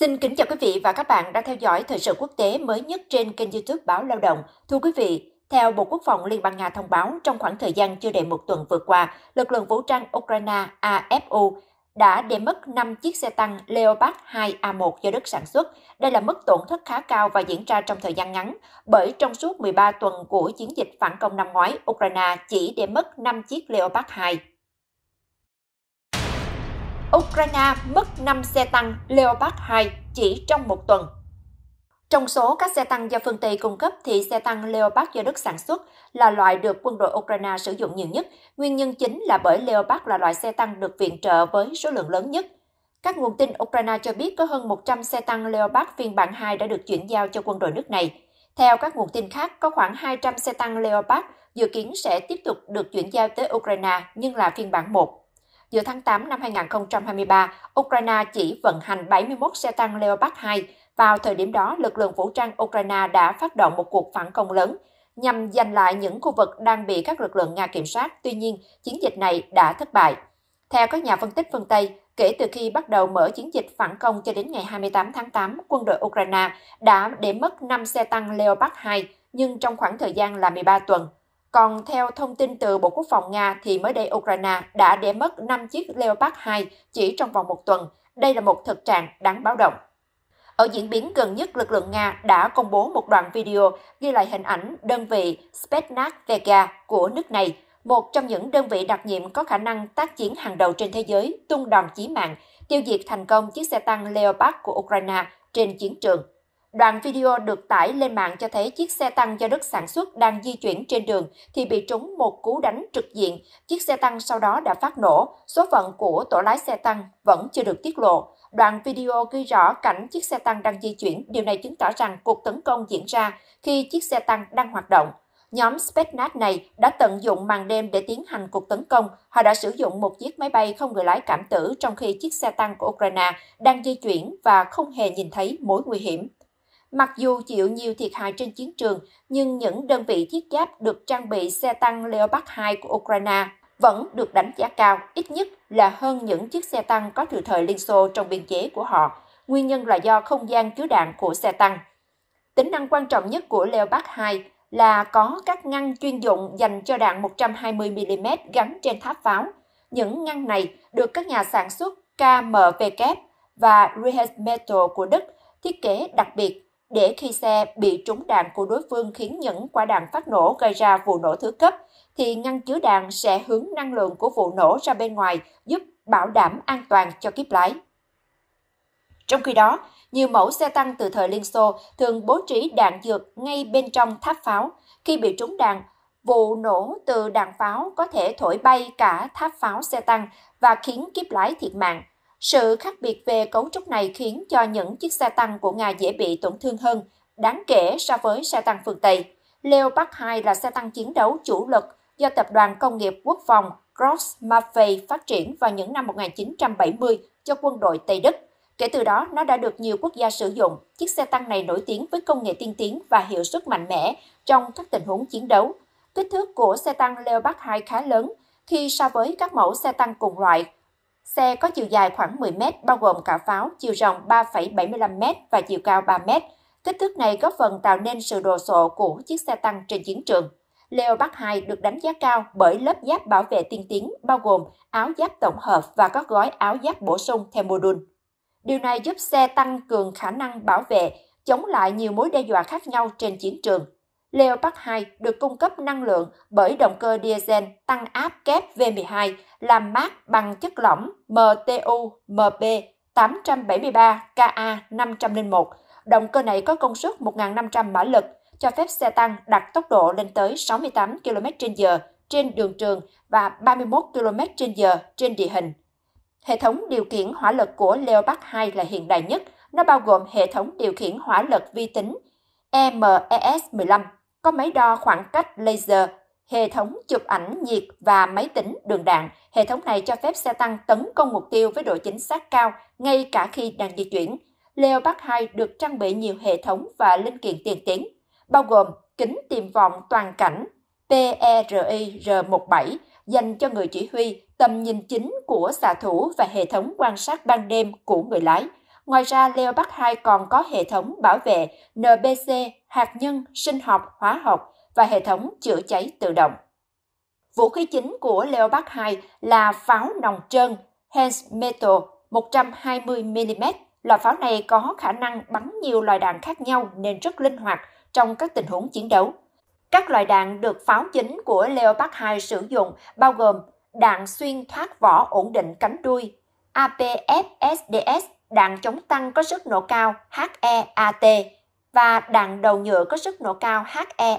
Xin kính chào quý vị và các bạn đang theo dõi thời sự quốc tế mới nhất trên kênh YouTube Báo Lao động. Thưa quý vị, theo Bộ Quốc phòng Liên bang Nga thông báo, trong khoảng thời gian chưa đầy một tuần vừa qua, lực lượng vũ trang Ukraine afu đã để mất 5 chiếc xe tăng Leopard 2A1 do Đức sản xuất. Đây là mức tổn thất khá cao và diễn ra trong thời gian ngắn, bởi trong suốt 13 tuần của chiến dịch phản công năm ngoái, Ukraine chỉ để mất 5 chiếc Leopard 2. Ukraine mất 5 xe tăng Leopard 2 chỉ trong một tuần. Trong số các xe tăng do phương Tây cung cấp thì xe tăng Leopard do Đức sản xuất là loại được quân đội Ukraine sử dụng nhiều nhất. Nguyên nhân chính là bởi Leopard là loại xe tăng được viện trợ với số lượng lớn nhất. Các nguồn tin Ukraine cho biết có hơn 100 xe tăng Leopard phiên bản 2 đã được chuyển giao cho quân đội nước này. Theo các nguồn tin khác, có khoảng 200 xe tăng Leopard dự kiến sẽ tiếp tục được chuyển giao tới Ukraine nhưng là phiên bản 1. Giữa tháng 8 năm 2023, Ukraine chỉ vận hành 71 xe tăng Leopard 2. Vào thời điểm đó, lực lượng vũ trang Ukraine đã phát động một cuộc phản công lớn nhằm giành lại những khu vực đang bị các lực lượng Nga kiểm soát. Tuy nhiên, chiến dịch này đã thất bại. Theo các nhà phân tích phương Tây, kể từ khi bắt đầu mở chiến dịch phản công cho đến ngày 28 tháng 8, quân đội Ukraine đã để mất 5 xe tăng Leopard 2, nhưng trong khoảng thời gian là 13 tuần. Còn theo thông tin từ Bộ Quốc phòng Nga thì mới đây Ukraine đã để mất 5 chiếc Leopard 2 chỉ trong vòng một tuần. Đây là một thực trạng đáng báo động. Ở diễn biến gần nhất, lực lượng Nga đã công bố một đoạn video ghi lại hình ảnh đơn vị Spetsnaz Vega của nước này, một trong những đơn vị đặc nhiệm có khả năng tác chiến hàng đầu trên thế giới, tung đòn chí mạng, tiêu diệt thành công chiếc xe tăng Leopard của Ukraine trên chiến trường. Đoạn video được tải lên mạng cho thấy chiếc xe tăng do Đức sản xuất đang di chuyển trên đường thì bị trúng một cú đánh trực diện. Chiếc xe tăng sau đó đã phát nổ. Số phận của tổ lái xe tăng vẫn chưa được tiết lộ. Đoạn video ghi rõ cảnh chiếc xe tăng đang di chuyển. Điều này chứng tỏ rằng cuộc tấn công diễn ra khi chiếc xe tăng đang hoạt động. Nhóm Spetsnaz này đã tận dụng màn đêm để tiến hành cuộc tấn công. Họ đã sử dụng một chiếc máy bay không người lái cảm tử trong khi chiếc xe tăng của Ukraine đang di chuyển và không hề nhìn thấy mối nguy hiểm. Mặc dù chịu nhiều thiệt hại trên chiến trường, nhưng những đơn vị thiết giáp được trang bị xe tăng Leopard 2 của Ukraine vẫn được đánh giá cao, ít nhất là hơn những chiếc xe tăng có từ thời Liên Xô trong biên chế của họ. Nguyên nhân là do không gian chứa đạn của xe tăng. Tính năng quan trọng nhất của Leopard 2 là có các ngăn chuyên dụng dành cho đạn 120mm gắn trên tháp pháo. Những ngăn này được các nhà sản xuất KMW và Rehmetal của Đức thiết kế đặc biệt để khi xe bị trúng đạn của đối phương khiến những quả đạn phát nổ gây ra vụ nổ thứ cấp, thì ngăn chứa đạn sẽ hướng năng lượng của vụ nổ ra bên ngoài giúp bảo đảm an toàn cho kiếp lái. Trong khi đó, nhiều mẫu xe tăng từ thời Liên Xô thường bố trí đạn dược ngay bên trong tháp pháo. Khi bị trúng đạn, vụ nổ từ đạn pháo có thể thổi bay cả tháp pháo xe tăng và khiến kiếp lái thiệt mạng – sự khác biệt về cấu trúc này khiến cho những chiếc xe tăng của Nga dễ bị tổn thương hơn, đáng kể so với xe tăng phương Tây. Leopard 2 là xe tăng chiến đấu chủ lực do Tập đoàn Công nghiệp Quốc phòng Gross Maffei phát triển vào những năm 1970 cho quân đội Tây Đức. Kể từ đó, nó đã được nhiều quốc gia sử dụng. Chiếc xe tăng này nổi tiếng với công nghệ tiên tiến và hiệu suất mạnh mẽ trong các tình huống chiến đấu. Kích thước của xe tăng Leopard 2 khá lớn khi so với các mẫu xe tăng cùng loại Xe có chiều dài khoảng 10 m bao gồm cả pháo, chiều rộng 3,75 m và chiều cao 3 m. Kích thước này góp phần tạo nên sự đồ sộ của chiếc xe tăng trên chiến trường. leo Bắc 2 được đánh giá cao bởi lớp giáp bảo vệ tiên tiến bao gồm áo giáp tổng hợp và các gói áo giáp bổ sung theo mô đun. Điều này giúp xe tăng cường khả năng bảo vệ, chống lại nhiều mối đe dọa khác nhau trên chiến trường. Leopard 2 được cung cấp năng lượng bởi động cơ diesel tăng áp kép V12 làm mát bằng chất lỏng MTU-MB 873 KA501. Động cơ này có công suất 1.500 mã lực, cho phép xe tăng đạt tốc độ lên tới 68 km/h trên đường trường và 31 km/h trên địa hình. Hệ thống điều khiển hỏa lực của Leopard 2 là hiện đại nhất. Nó bao gồm hệ thống điều khiển hỏa lực vi tính, MES-15 có máy đo khoảng cách laser, hệ thống chụp ảnh nhiệt và máy tính đường đạn. Hệ thống này cho phép xe tăng tấn công mục tiêu với độ chính xác cao ngay cả khi đang di chuyển. Leopard 2 được trang bị nhiều hệ thống và linh kiện tiên tiến, bao gồm kính tiềm vọng toàn cảnh PERI R17 dành cho người chỉ huy, tầm nhìn chính của xạ thủ và hệ thống quan sát ban đêm của người lái – Ngoài ra, Leopard 2 còn có hệ thống bảo vệ NBC, hạt nhân, sinh học, hóa học và hệ thống chữa cháy tự động. Vũ khí chính của Leopard 2 là pháo nòng trơn Hans Metal 120mm. Loại pháo này có khả năng bắn nhiều loại đạn khác nhau nên rất linh hoạt trong các tình huống chiến đấu. Các loại đạn được pháo chính của Leopard 2 sử dụng bao gồm đạn xuyên thoát vỏ ổn định cánh đuôi APFSDS đạn chống tăng có sức nổ cao HEAT và đạn đầu nhựa có sức nổ cao HESH. E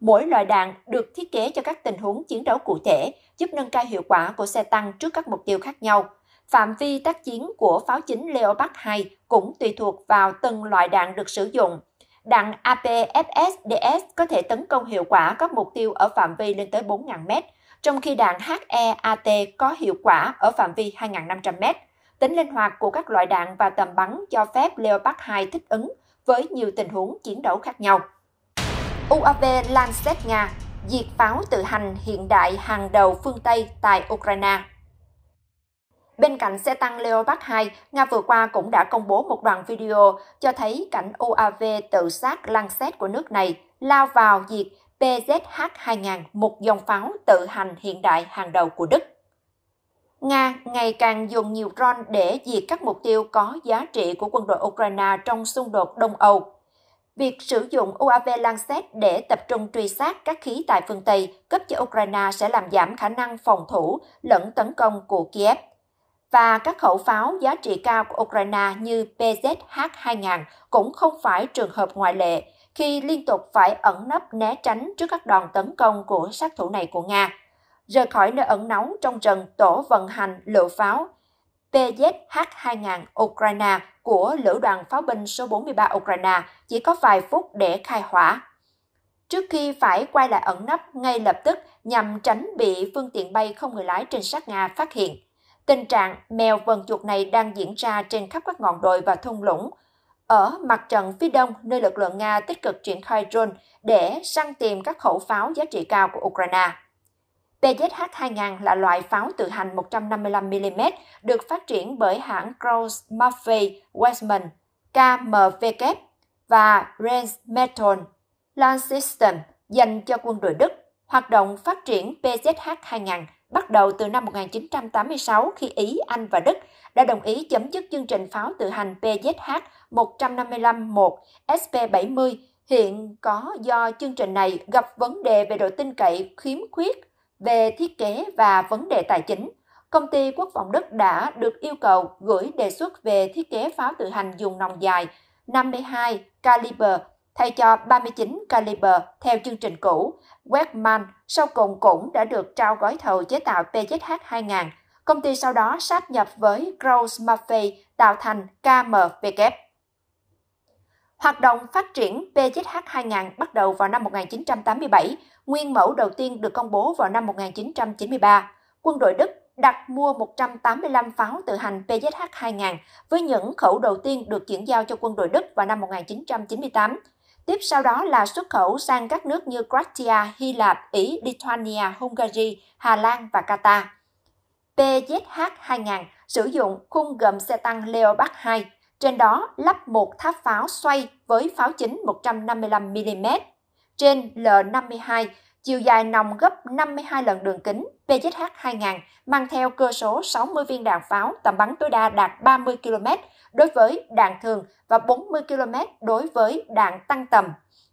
Mỗi loại đạn được thiết kế cho các tình huống chiến đấu cụ thể, giúp nâng cao hiệu quả của xe tăng trước các mục tiêu khác nhau. Phạm vi tác chiến của pháo chính Leopard 2 cũng tùy thuộc vào từng loại đạn được sử dụng. Đạn APFSDS có thể tấn công hiệu quả các mục tiêu ở phạm vi lên tới 4.000m, trong khi đạn HEAT có hiệu quả ở phạm vi 2.500m. Tính linh hoạt của các loại đạn và tầm bắn cho phép Leopard 2 thích ứng với nhiều tình huống chiến đấu khác nhau. UAV Lancet Nga diệt pháo tự hành hiện đại hàng đầu phương Tây tại Ukraine. Bên cạnh xe tăng Leopard 2, Nga vừa qua cũng đã công bố một đoạn video cho thấy cảnh UAV tự sát Lancet của nước này lao vào diệt PZH-2000, một dòng pháo tự hành hiện đại hàng đầu của Đức. Nga ngày càng dùng nhiều drone để diệt các mục tiêu có giá trị của quân đội Ukraine trong xung đột Đông Âu. Việc sử dụng UAV Lancet để tập trung truy sát các khí tại phương Tây cấp cho Ukraine sẽ làm giảm khả năng phòng thủ lẫn tấn công của Kiev. Và các khẩu pháo giá trị cao của Ukraine như PZH-2000 cũng không phải trường hợp ngoại lệ khi liên tục phải ẩn nấp né tránh trước các đòn tấn công của sát thủ này của Nga rời khỏi nơi ẩn náu trong trận tổ vận hành lựu pháo PZH-2000 Ukraine của Lữ đoàn pháo binh số 43 Ukraine chỉ có vài phút để khai hỏa. Trước khi phải quay lại ẩn nấp ngay lập tức nhằm tránh bị phương tiện bay không người lái trên sát Nga phát hiện, tình trạng mèo vần chuột này đang diễn ra trên khắp các ngọn đồi và thung lũng. Ở mặt trận phía đông, nơi lực lượng Nga tích cực triển khai drone để săn tìm các khẩu pháo giá trị cao của Ukraine. PZH-2000 là loại pháo tự hành 155mm được phát triển bởi hãng Groves Murphy Westman, KMVK và Rheinmetall Land System dành cho quân đội Đức. Hoạt động phát triển PZH-2000 bắt đầu từ năm 1986 khi Ý, Anh và Đức đã đồng ý chấm dứt chương trình pháo tự hành PZH 155-1 SP-70 hiện có do chương trình này gặp vấn đề về độ tin cậy khiếm khuyết về thiết kế và vấn đề tài chính, công ty quốc phòng Đức đã được yêu cầu gửi đề xuất về thiết kế pháo tự hành dùng nòng dài 52 caliber thay cho 39 caliber theo chương trình cũ. Wegman sau cùng cũng đã được trao gói thầu chế tạo PZH 2000. Công ty sau đó sáp nhập với Gross Maffei tạo thành KMW. Hoạt động phát triển PZH 2000 bắt đầu vào năm 1987, nguyên mẫu đầu tiên được công bố vào năm 1993. Quân đội Đức đặt mua 185 pháo tự hành PZH 2000 với những khẩu đầu tiên được chuyển giao cho quân đội Đức vào năm 1998. Tiếp sau đó là xuất khẩu sang các nước như Croatia, Hy Lạp, Ý, Lithuania, Hungary, Hà Lan và Qatar. PZH 2000 sử dụng khung gầm xe tăng Leopard 2, trên đó lắp một tháp pháo xoay với pháo chính 155mm. Trên L52, chiều dài nòng gấp 52 lần đường kính PZH-2000, mang theo cơ số 60 viên đạn pháo tầm bắn tối đa đạt 30 km đối với đạn thường và 40 km đối với đạn tăng tầm.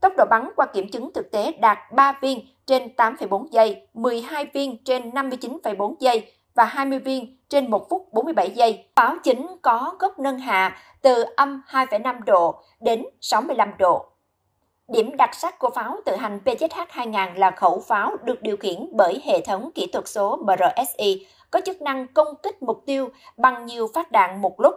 Tốc độ bắn qua kiểm chứng thực tế đạt 3 viên trên 8,4 giây, 12 viên trên 59,4 giây, và 20 viên trên 1 phút 47 giây. Báo chính có gốc nâng hạ từ âm 2,5 độ đến 65 độ. Điểm đặc sắc của pháo tự hành PZH-2000 là khẩu pháo được điều khiển bởi hệ thống kỹ thuật số MRSI, có chức năng công kích mục tiêu bằng nhiều phát đạn một lúc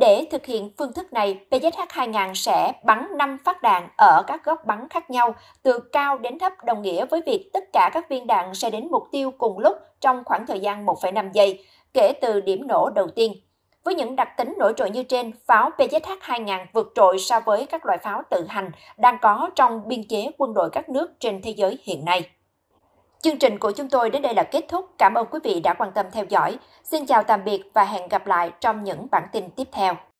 để thực hiện phương thức này, PZH-2000 sẽ bắn 5 phát đạn ở các góc bắn khác nhau, từ cao đến thấp đồng nghĩa với việc tất cả các viên đạn sẽ đến mục tiêu cùng lúc trong khoảng thời gian 1,5 giây, kể từ điểm nổ đầu tiên. Với những đặc tính nổi trội như trên, pháo PZH-2000 vượt trội so với các loại pháo tự hành đang có trong biên chế quân đội các nước trên thế giới hiện nay. Chương trình của chúng tôi đến đây là kết thúc. Cảm ơn quý vị đã quan tâm theo dõi. Xin chào tạm biệt và hẹn gặp lại trong những bản tin tiếp theo.